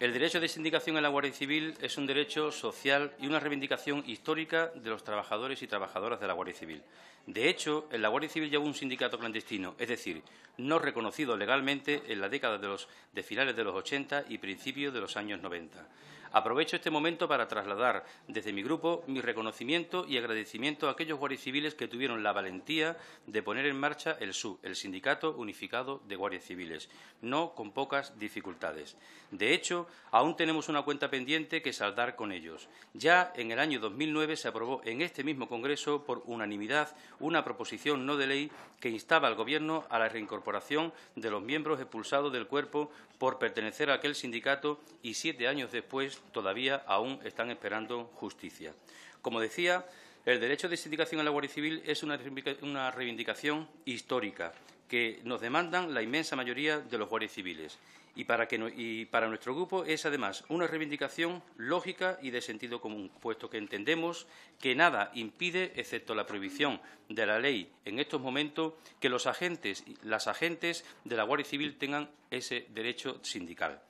El derecho de sindicación en la Guardia Civil es un derecho social y una reivindicación histórica de los trabajadores y trabajadoras de la Guardia Civil. De hecho, en la Guardia Civil lleva un sindicato clandestino, es decir, no reconocido legalmente en la década de, de finales de los 80 y principios de los años 90. Aprovecho este momento para trasladar desde mi grupo mi reconocimiento y agradecimiento a aquellos guardias civiles que tuvieron la valentía de poner en marcha el SU, el Sindicato Unificado de Guardias Civiles, no con pocas dificultades. De hecho, aún tenemos una cuenta pendiente que saldar con ellos. Ya en el año 2009 se aprobó en este mismo Congreso por unanimidad una proposición no de ley que instaba al Gobierno a la reincorporación de los miembros expulsados del cuerpo por pertenecer a aquel sindicato y siete años después todavía aún están esperando justicia. Como decía, el derecho de sindicación en la Guardia Civil es una reivindicación histórica que nos demandan la inmensa mayoría de los guardias civiles. Y para, nuestro grupo es, además, una reivindicación lógica y de sentido común, puesto que entendemos que nada impide, excepto la prohibición de la ley en estos momentos, que los agentes, las agentes de la Guardia Civil tengan ese derecho sindical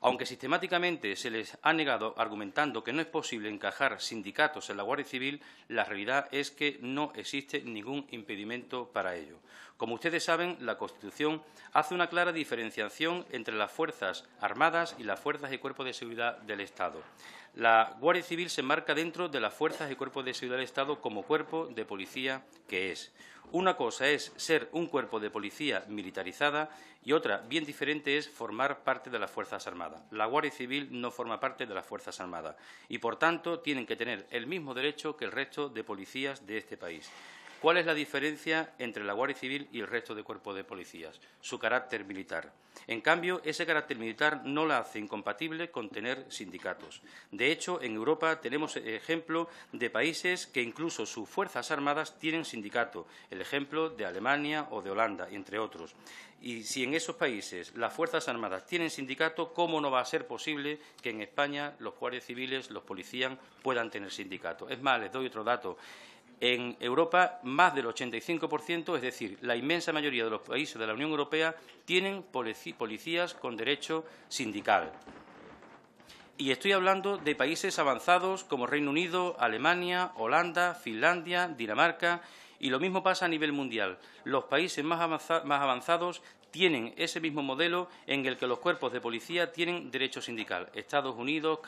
aunque sistemáticamente se les ha negado argumentando que no es posible encajar sindicatos en la Guardia Civil, la realidad es que no existe ningún impedimento para ello. Como ustedes saben, la Constitución hace una clara diferenciación entre las Fuerzas Armadas y las Fuerzas y Cuerpos de Seguridad del Estado. La Guardia Civil se enmarca dentro de las Fuerzas y Cuerpos de Seguridad del Estado como cuerpo de policía que es. Una cosa es ser un cuerpo de policía militarizada y otra, bien diferente, es formar parte de las Fuerzas Armadas. La Guardia Civil no forma parte de las Fuerzas Armadas y, por tanto, tienen que tener el mismo derecho que el resto de policías de este país. ¿Cuál es la diferencia entre la Guardia Civil y el resto de cuerpos de policías? Su carácter militar. En cambio, ese carácter militar no la hace incompatible con tener sindicatos. De hecho, en Europa tenemos ejemplo de países que incluso sus fuerzas armadas tienen sindicato, el ejemplo de Alemania o de Holanda, entre otros. Y si en esos países las fuerzas armadas tienen sindicato, ¿cómo no va a ser posible que en España los guardias civiles, los policías puedan tener sindicato? Es más, les doy otro dato. En Europa, más del 85%, es decir, la inmensa mayoría de los países de la Unión Europea, tienen policías con derecho sindical. Y estoy hablando de países avanzados como Reino Unido, Alemania, Holanda, Finlandia, Dinamarca, y lo mismo pasa a nivel mundial. Los países más, avanzados tienen ese mismo modelo en el que los cuerpos de policía tienen derecho sindical. Estados Unidos,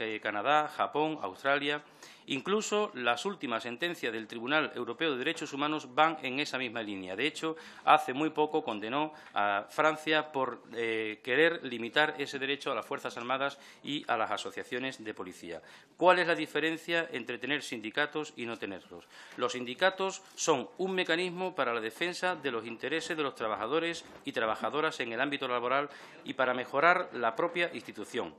eh, Canadá, Japón, Australia Incluso las últimas sentencias del Tribunal Europeo de Derechos Humanos van en esa misma línea. De hecho, hace muy poco condenó a Francia por eh, querer limitar ese derecho a las Fuerzas Armadas y a las asociaciones de policía. ¿Cuál es la diferencia entre tener sindicatos y no tenerlos? Los sindicatos son un mecanismo para la defensa de los intereses de los trabajadores y trabajadoras en el ámbito laboral y para mejorar la propia institución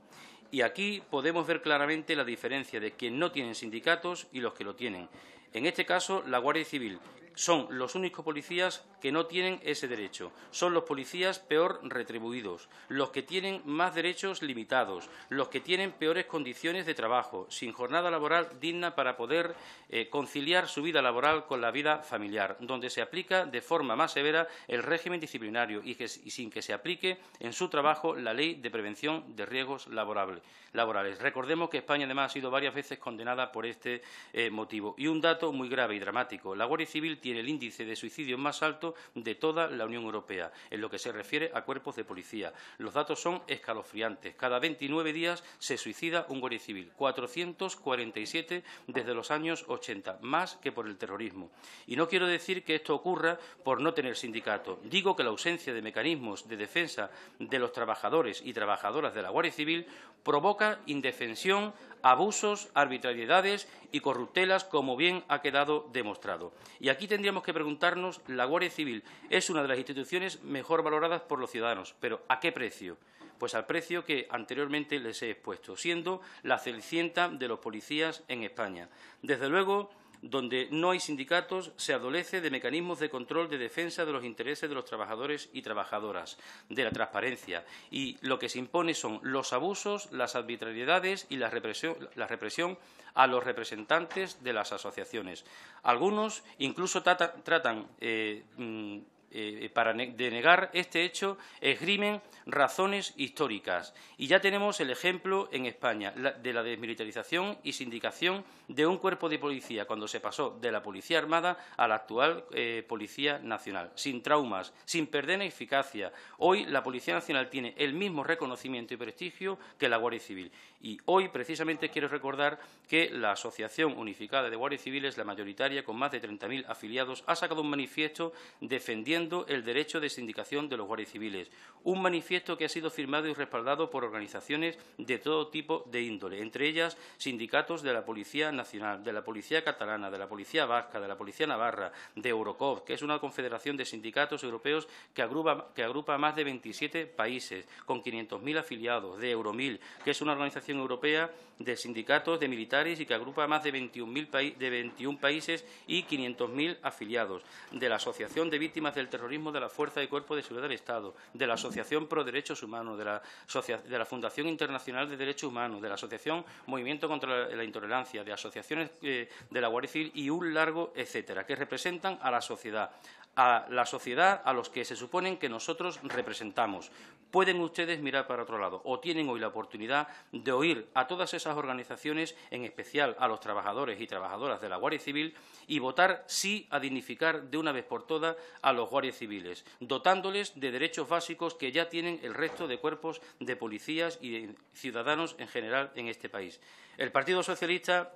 y aquí podemos ver claramente la diferencia de quienes no tienen sindicatos y los que lo tienen. En este caso, la Guardia Civil, son los únicos policías que no tienen ese derecho. Son los policías peor retribuidos, los que tienen más derechos limitados, los que tienen peores condiciones de trabajo, sin jornada laboral digna para poder eh, conciliar su vida laboral con la vida familiar, donde se aplica de forma más severa el régimen disciplinario y, sin que se aplique en su trabajo la ley de prevención de riesgos laborales. Recordemos que España además ha sido varias veces condenada por este eh, motivo. Y un dato muy grave y dramático. La Guardia Civil tiene el índice de suicidio más alto de toda la Unión Europea, en lo que se refiere a cuerpos de policía. Los datos son escalofriantes. Cada 29 días se suicida un guardia civil, 447 desde los años 80, más que por el terrorismo. Y no quiero decir que esto ocurra por no tener sindicato. Digo que la ausencia de mecanismos de defensa de los trabajadores y trabajadoras de la Guardia Civil provoca indefensión, abusos, arbitrariedades y corruptelas, como bien ha quedado demostrado. Y aquí tendríamos que preguntarnos, la Guardia Civil es una de las instituciones mejor valoradas por los ciudadanos, pero ¿a qué precio? Pues al precio que anteriormente les he expuesto, siendo la celicienta de los policías en España. Desde luego, donde no hay sindicatos, se adolece de mecanismos de control de defensa de los intereses de los trabajadores y trabajadoras, de la transparencia, y lo que se impone son los abusos, las arbitrariedades y la represión, la represión a los representantes de las asociaciones. Algunos incluso tratan, eh, mm, eh, eh, para denegar este hecho esgrimen razones históricas. Y ya tenemos el ejemplo en España de la desmilitarización y sindicación de un cuerpo de policía cuando se pasó de la Policía Armada a la actual eh, Policía Nacional, sin traumas, sin perder eficacia. Hoy la Policía Nacional tiene el mismo reconocimiento y prestigio que la Guardia Civil. Y hoy, precisamente, quiero recordar que la Asociación Unificada de Guardias Civiles, la mayoritaria, con más de 30.000 afiliados, ha sacado un manifiesto defendiendo el derecho de sindicación de los guardias civiles, un manifiesto que ha sido firmado y respaldado por organizaciones de todo tipo de índole, entre ellas sindicatos de la Policía Nacional, de la Policía Catalana, de la Policía Vasca, de la Policía Navarra, de Eurocov, que es una confederación de sindicatos europeos que agrupa, que agrupa más de 27 países, con 500.000 afiliados, de Euromil, que es una organización europea de sindicatos de militares y que agrupa más de 21, de 21 países y 500.000 afiliados, de la Asociación de Víctimas del terrorismo de la Fuerza y Cuerpo de Seguridad del Estado, de la Asociación Pro Derechos Humanos, de la, de la Fundación Internacional de Derechos Humanos, de la Asociación Movimiento contra la Intolerancia, de asociaciones eh, de la Guardia y un largo etcétera, que representan a la sociedad, a la sociedad a los que se suponen que nosotros representamos. Pueden ustedes mirar para otro lado o tienen hoy la oportunidad de oír a todas esas organizaciones, en especial a los trabajadores y trabajadoras de la Guardia Civil, y votar sí a dignificar de una vez por todas a los guardias civiles, dotándoles de derechos básicos que ya tienen el resto de cuerpos de policías y de ciudadanos en general en este país. El Partido Socialista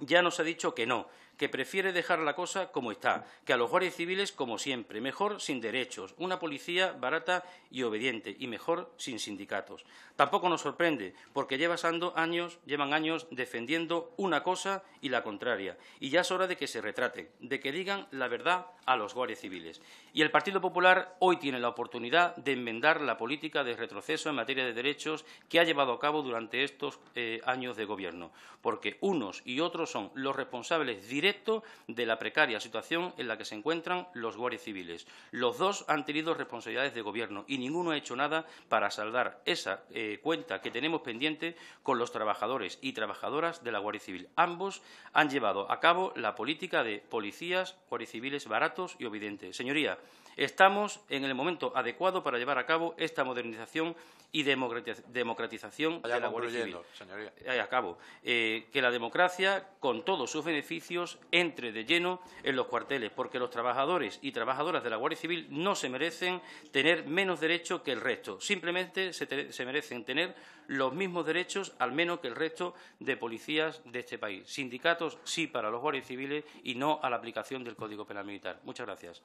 ya nos ha dicho que no, que prefiere dejar la cosa como está, que a los guardias civiles como siempre, mejor sin derechos, una policía barata y obediente y mejor sin sindicatos. Tampoco nos sorprende, porque años, llevan años defendiendo una cosa y la contraria, y ya es hora de que se retraten, de que digan la verdad a los guardias civiles. Y el Partido Popular hoy tiene la oportunidad de enmendar la política de retroceso en materia de derechos que ha llevado a cabo durante estos eh, años de gobierno, porque unos y otros son los responsables directos de la precaria situación en la que se encuentran los guardias civiles. Los dos han tenido responsabilidades de gobierno y ninguno ha hecho nada para saldar esa eh, cuenta que tenemos pendiente con los trabajadores y trabajadoras de la Guardia Civil. Ambos han llevado a cabo la política de policías, guardias civiles baratos y obedientes. Señoría, Estamos en el momento adecuado para llevar a cabo esta modernización y democratización de la Guardia Civil. Eh, eh, que la democracia, con todos sus beneficios, entre de lleno en los cuarteles, porque los trabajadores y trabajadoras de la Guardia Civil no se merecen tener menos derechos que el resto. Simplemente se merecen tener los mismos derechos, al menos que el resto de policías de este país. Sindicatos sí para los guardias civiles y no a la aplicación del Código Penal Militar. Muchas gracias.